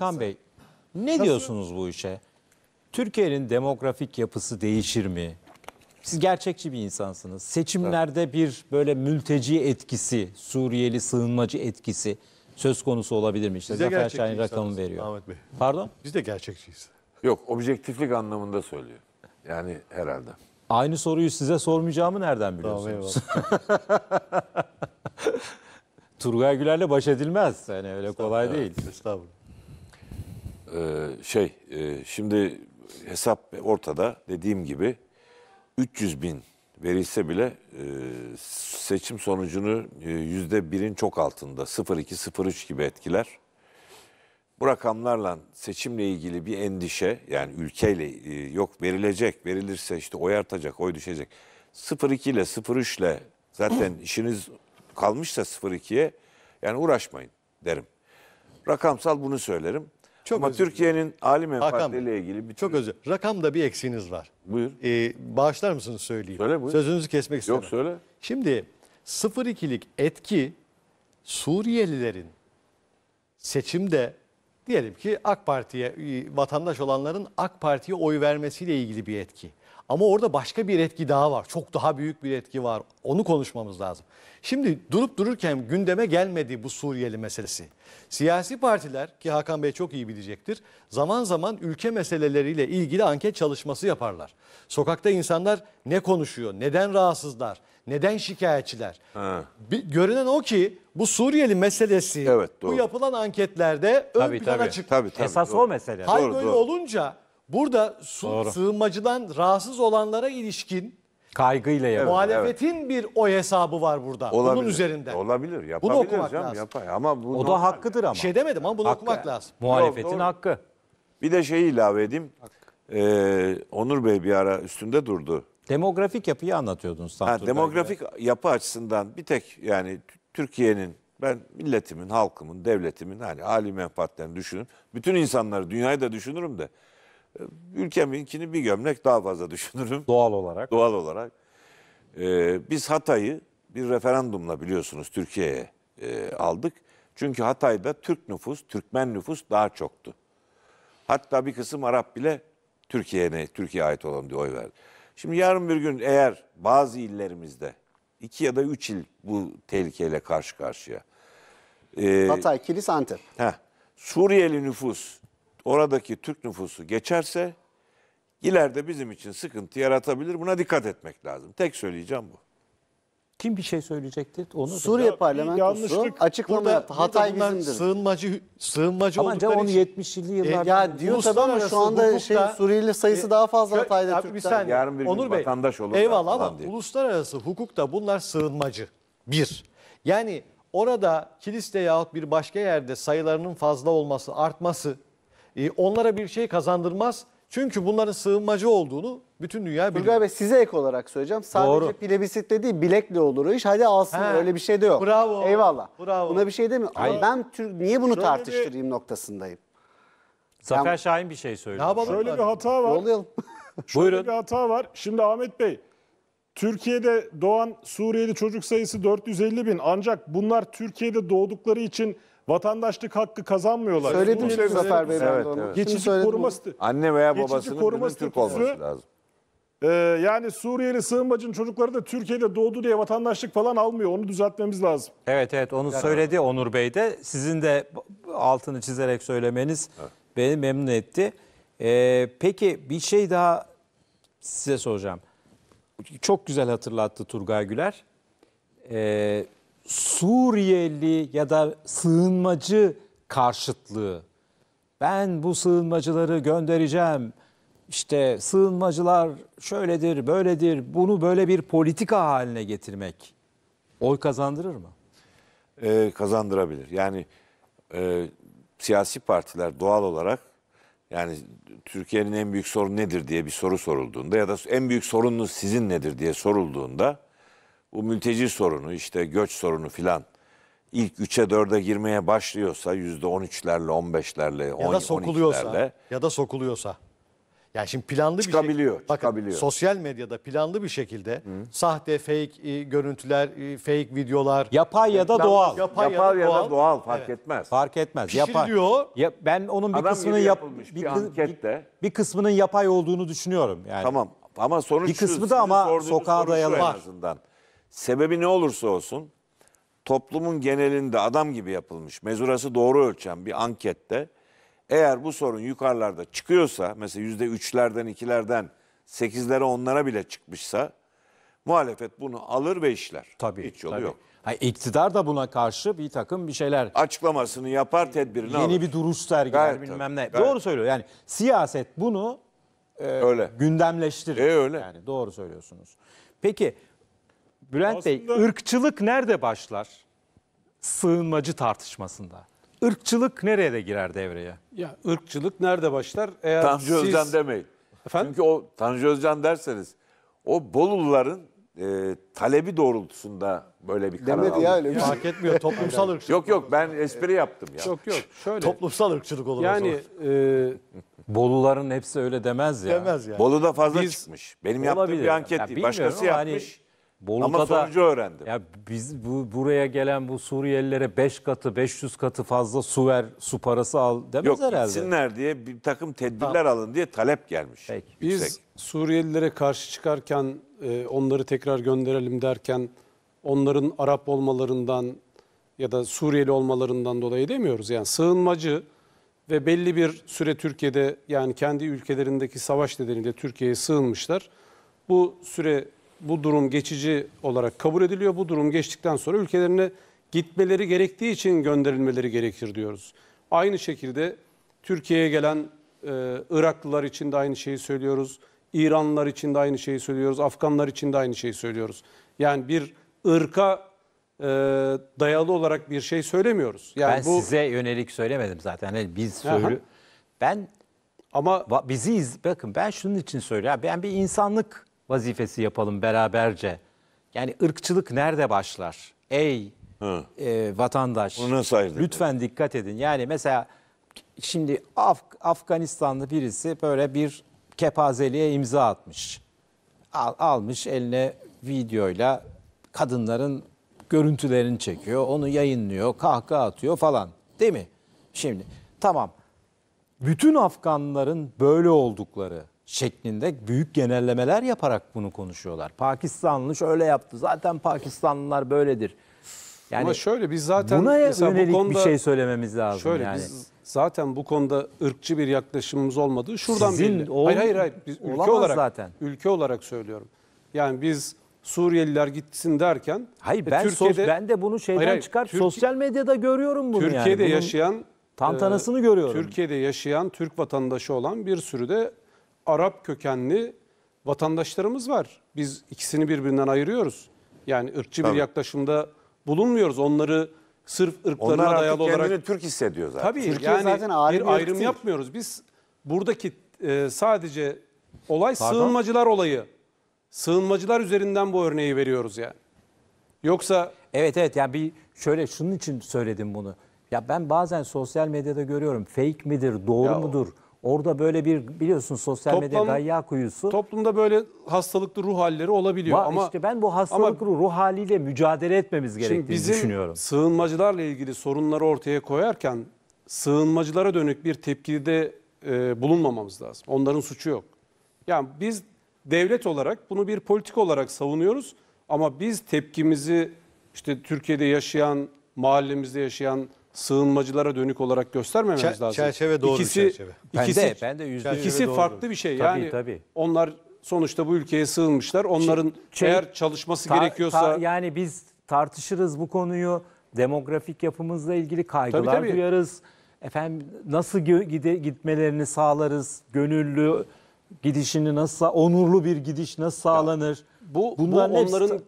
Hakan Bey ne Nasıl? diyorsunuz bu işe? Türkiye'nin demografik yapısı değişir mi? Siz gerçekçi bir insansınız. Seçimlerde bir böyle mülteci etkisi, Suriyeli sığınmacı etkisi söz konusu olabilir mi? İşte Biz Zafer Şahin rakamı veriyor. Ahmet Bey. Pardon? Biz de gerçekçiyiz. Yok, objektiflik anlamında söylüyor. Yani herhalde. Aynı soruyu size sormayacağımı nereden biliyorsunuz? Turgay Güler'le baş edilmez. Yani öyle kolay değil. Estağfurullah. Ee, şey e, şimdi hesap ortada dediğim gibi 300 bin verilse bile e, seçim sonucunu e, yüzde birin çok altında 0-2-0-3 gibi etkiler. Bu rakamlarla seçimle ilgili bir endişe yani ülkeyle e, yok verilecek verilirse işte oy artacak oy düşecek. 0-2 ile 0-3 ile zaten işiniz kalmışsa 0-2'ye yani uğraşmayın derim. Rakamsal bunu söylerim. Çok Ama Türkiye'nin Ali Hakan ile ilgili bir Çok özür. Rakamda bir eksiğiniz var. Buyur. Ee, bağışlar mısınız söyleyeyim? Söyle, buyur. Sözünüzü kesmek istemem. Yok, söyle. Şimdi 0-2'lik etki Suriyelilerin seçimde Diyelim ki AK Parti'ye e, vatandaş olanların AK Parti'ye oy vermesiyle ilgili bir etki. Ama orada başka bir etki daha var. Çok daha büyük bir etki var. Onu konuşmamız lazım. Şimdi durup dururken gündeme gelmedi bu Suriyeli meselesi. Siyasi partiler ki Hakan Bey çok iyi bilecektir. Zaman zaman ülke meseleleriyle ilgili anket çalışması yaparlar. Sokakta insanlar ne konuşuyor, neden rahatsızlar, neden şikayetçiler? Bir, görünen o ki bu Suriyeli meselesi evet, doğru. bu yapılan anketlerde tabii, ön plana tabii. çıktı. Tabii, tabii, Esas doğru. o mesele. Hal doğru, böyle doğru. olunca burada su, sığınmacıdan rahatsız olanlara ilişkin kaygıyla evet, muhalefetin evet. bir oy hesabı var burada. Olabilir, bunun üzerinden. Olabilir. Yapabilir bunu okumak canım, lazım. Yapar. Ama bunu o da hakkıdır ama. Şey demedim ama bunu hakkı. okumak lazım. Muhalefetin doğru. hakkı. Bir de şeyi ilave edeyim. Ee, Onur Bey bir ara üstünde durdu. Demografik yapıyı anlatıyordunuz Samsun. Ha, demografik yapı açısından bir tek yani Türkiye'nin ben milletimin, halkımın, devletimin hani âli menfaatlerini düşünün. Bütün insanları, dünyayı da düşünürüm de e, ülkeminkini bir gömlek daha fazla düşünürüm. Doğal olarak. Doğal olarak. Ee, biz Hatay'ı bir referandumla biliyorsunuz Türkiye'ye e, aldık. Çünkü Hatay'da Türk nüfus, Türkmen nüfus daha çoktu. Hatta bir kısım Arap bile Türkiye'ye Türkiye ait olan diye oy verdi. Şimdi yarın bir gün eğer bazı illerimizde iki ya da üç il bu tehlikeyle karşı karşıya. Ee, Hatay, Kilis, Antep. Heh, Suriyeli nüfus oradaki Türk nüfusu geçerse ileride bizim için sıkıntı yaratabilir. Buna dikkat etmek lazım. Tek söyleyeceğim bu. Kim bir şey söyleyecekti? Onu Suriye parlamentosu yanlışlık. açıklama yaptı. Hatay bizimdir. Sığınmacı sığınmacı ama oldukları onu için 70'li yıllarda e, ya diyor tabii ama şu anda şey Suriyeli sayısı e, daha fazla Hatay'da Türk'ten. Bir saniye, Yarın bir gün Onur vatandaş olur. Eyvallah ama diye. uluslararası hukukta bunlar sığınmacı. Bir. Yani orada kiliste yahut bir başka yerde sayılarının fazla olması, artması e, onlara bir şey kazandırmaz. Çünkü bunların sığınmacı olduğunu bütün dünya biliyor. Turgay Bey size ek olarak söyleyeceğim. Sadece Doğru. pile değil bilekle olur o iş. Hadi alsın He. öyle bir şey de yok. Bravo. Eyvallah. Bravo. Buna bir şey demiyorum. Ama Hayır. ben Türk niye bunu tartıştırayım noktasındayım. Zafer Şahin bir şey söyledi. Ne yapalım? Şöyle bir hata var. Olayalım. Buyurun. Bir hata var. Şimdi Ahmet Bey, Türkiye'de doğan Suriyeli çocuk sayısı 450 bin. Ancak bunlar Türkiye'de doğdukları için vatandaşlık hakkı kazanmıyorlar. Söyledim Suriyelilerin Zafer Bey Evet, evet. Geçici koruması Anne veya Geçici babasının birinin koruma Türk olması lazım. Ee, yani Suriyeli sığınmacının çocukları da Türkiye'de doğdu diye vatandaşlık falan almıyor. Onu düzeltmemiz lazım. Evet evet onu yani, söyledi Onur Bey de. Sizin de altını çizerek söylemeniz evet. beni memnun etti. Ee, peki bir şey daha size soracağım. Çok güzel hatırlattı Turgay Güler. Ee, Suriyeli ya da sığınmacı karşıtlığı. Ben bu sığınmacıları göndereceğim işte sığınmacılar şöyledir, böyledir, bunu böyle bir politika haline getirmek oy kazandırır mı? Ee, kazandırabilir. Yani e, siyasi partiler doğal olarak yani Türkiye'nin en büyük sorunu nedir diye bir soru sorulduğunda ya da en büyük sorununuz sizin nedir diye sorulduğunda bu mülteci sorunu işte göç sorunu filan ilk 3'e 4'e girmeye başlıyorsa yüzde %13'lerle 15'lerle ya da 10, sokuluyorsa 12'lerle ya da sokuluyorsa yani şimdi planlı çıkabiliyor, bir şekilde, çıkabiliyor. Bakın, sosyal medyada planlı bir şekilde Hı. sahte, fake e, görüntüler, e, fake videolar. Yapay ya da doğal. Yapay, yapay ya, da doğal. ya da doğal fark evet. etmez. Fark etmez. Pişiriliyor. Ya, ben onun bir kısmının yap, bir, bir, anketle. bir, bir kısmının yapay olduğunu düşünüyorum. Yani. Tamam ama sonuç Bir kısmı şu, da ama sokağa dayalı var. En azından. Sebebi ne olursa olsun toplumun genelinde adam gibi yapılmış, mezurası doğru ölçen bir ankette eğer bu sorun yukarılarda çıkıyorsa mesela yüzde üçlerden ikilerden sekizlere onlara bile çıkmışsa muhalefet bunu alır ve işler. Tabii. Hiç yolu tabii. yok. Ha, iktidar da buna karşı bir takım bir şeyler açıklamasını yapar tedbirini yeni alır. Yeni bir duruş sergiler gayet, bilmem tabii, ne. Gayet. Doğru söylüyor yani siyaset bunu e, öyle. gündemleştirir. E, öyle. Yani doğru söylüyorsunuz. Peki Bülent Aslında... Bey ırkçılık nerede başlar? Sığınmacı tartışmasında. Irkçılık nereye de girer devreye? Ya ırkçılık nerede başlar? Eğer Tanju siz... Özcan demeyin. Efendim? Çünkü o Tanju Özcan derseniz o Boluluların e, talebi doğrultusunda böyle bir karar Demedi ya öyle bir şey. Fark etmiyor toplumsal ırkçılık. Yok yok ben espri yaptım ya. Yok yok şöyle. Toplumsal ırkçılık olur yani, o zaman. E, Boluların hepsi öyle demez ya. Demez yani. da fazla Biz, çıkmış. Benim yaptığım bir anket yani, değil. Başkası hani yapmış. Hani, Bolu'da Ama sonucu da, öğrendim. Ya biz bu buraya gelen bu Suriyelilere 5 katı 500 katı fazla su ver, su parası al demez Yok, herhalde. Yok gitsinler diye bir takım tedbirler ha. alın diye talep gelmiş. Peki. Biz Suriyelilere karşı çıkarken e, onları tekrar gönderelim derken onların Arap olmalarından ya da Suriyeli olmalarından dolayı demiyoruz. Yani sığınmacı ve belli bir süre Türkiye'de yani kendi ülkelerindeki savaş nedeniyle Türkiye'ye sığınmışlar. Bu süre bu durum geçici olarak kabul ediliyor. Bu durum geçtikten sonra ülkelerine gitmeleri gerektiği için gönderilmeleri gerekir diyoruz. Aynı şekilde Türkiye'ye gelen e, Iraklılar için de aynı şeyi söylüyoruz. İranlılar için de aynı şeyi söylüyoruz. Afganlar için de aynı şeyi söylüyoruz. Yani bir ırka e, dayalı olarak bir şey söylemiyoruz. Yani ben bu... size yönelik söylemedim zaten. Yani biz söylü... Ben ama bizi iz... bakın ben şunun için söylüyorum. Ben bir insanlık vazifesi yapalım beraberce. Yani ırkçılık nerede başlar? Ey e, vatandaş. nasıl ayırdık? Lütfen dikkat edin. Yani mesela şimdi Af Afganistanlı birisi böyle bir kepazeliğe imza atmış. Al almış eline videoyla kadınların görüntülerini çekiyor. Onu yayınlıyor, kahkaha atıyor falan. Değil mi? Şimdi tamam. Bütün Afganların böyle oldukları, şeklinde büyük genellemeler yaparak bunu konuşuyorlar. Pakistanlı şöyle yaptı. Zaten Pakistanlılar böyledir. Yani Ama şöyle biz zaten buna yönelik bu konuda, bir şey söylememiz lazım şöyle, yani. Biz zaten bu konuda ırkçı bir yaklaşımımız olmadığı şuradan Sizin belli. Ol, hayır hayır hayır biz ülke olarak zaten. ülke olarak söylüyorum. Yani biz Suriyeliler gitsin derken Hayır e, ben sos, ben de bunu şeyden hayır, çıkar Türkiye, sosyal medyada görüyorum bunu Türkiye'de yani. Türkiye'de yaşayan e, tantanasını görüyorum. Türkiye'de yaşayan Türk vatandaşı olan bir sürü de Arap kökenli vatandaşlarımız var. Biz ikisini birbirinden ayırıyoruz. Yani ırkçı Tabii. bir yaklaşımda bulunmuyoruz. Onları sırf ırklarına Onlar dayalı olarak... kendini Türk hissediyor zaten. Tabii Türkiye yani zaten ağır bir, bir ayrım değil. yapmıyoruz. Biz buradaki e, sadece olay Pardon? sığınmacılar olayı. Sığınmacılar üzerinden bu örneği veriyoruz yani. Yoksa... Evet evet yani bir şöyle şunun için söyledim bunu. Ya ben bazen sosyal medyada görüyorum fake midir, doğru ya mudur? O Orada böyle bir biliyorsun sosyal Toplum, medya gayya kuyusu. Toplumda böyle hastalıklı ruh halleri olabiliyor. Va, ama işte ben bu hastalıklı ama, ruh haliyle mücadele etmemiz gerektiğini bizim düşünüyorum. Sığınmacılarla ilgili sorunları ortaya koyarken sığınmacılara dönük bir tepkide e, bulunmamamız lazım. Onların suçu yok. Yani biz devlet olarak bunu bir politik olarak savunuyoruz ama biz tepkimizi işte Türkiye'de yaşayan, mahallemizde yaşayan sığınmacılara dönük olarak göstermememiz Çer- lazım. çerçeve doğru ikisi, çerçeve. İkisi, ben de, ben de yüzde İkisi doğru. farklı bir şey. Tabii, yani tabii. onlar sonuçta bu ülkeye sığınmışlar. Şey, Onların şey, eğer çalışması ta, gerekiyorsa... Ta, yani biz tartışırız bu konuyu. Demografik yapımızla ilgili kaygılar tabii, tabii. duyarız. Efendim nasıl gide, gitmelerini sağlarız? Gönüllü gidişini nasıl, onurlu bir gidiş nasıl sağlanır? Ya. Bu, bu onların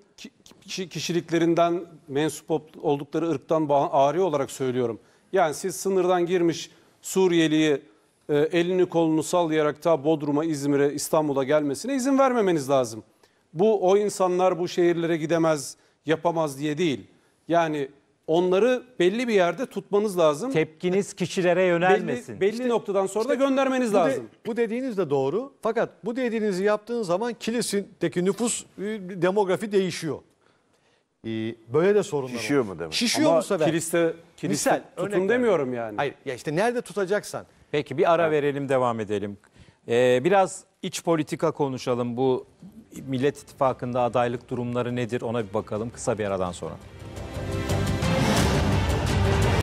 hepsi... kişiliklerinden, mensup oldukları ırktan ağrı olarak söylüyorum. Yani siz sınırdan girmiş Suriyeli'yi e, elini kolunu sallayarak ta Bodrum'a, İzmir'e, İstanbul'a gelmesine izin vermemeniz lazım. Bu o insanlar bu şehirlere gidemez, yapamaz diye değil. Yani onları belli bir yerde tutmanız lazım. Tepkiniz kişilere yönelmesin. Belli, belli İşte- noktadan sonra da göndermeniz Bu de- lazım. bu dediğiniz de doğru. Fakat bu dediğinizi yaptığın zaman kilisindeki nüfus e, demografi değişiyor. Ee, Böyle de sorunlar Şişiyor mu demek? Şişiyor Ama bu sefer. kiliste, kiliste Misal, tutun verdim. demiyorum yani. Hayır ya işte nerede tutacaksan. Peki bir ara verelim devam edelim. Ee, biraz iç politika konuşalım. Bu Millet İttifakı'nda adaylık durumları nedir ona bir bakalım kısa bir aradan sonra.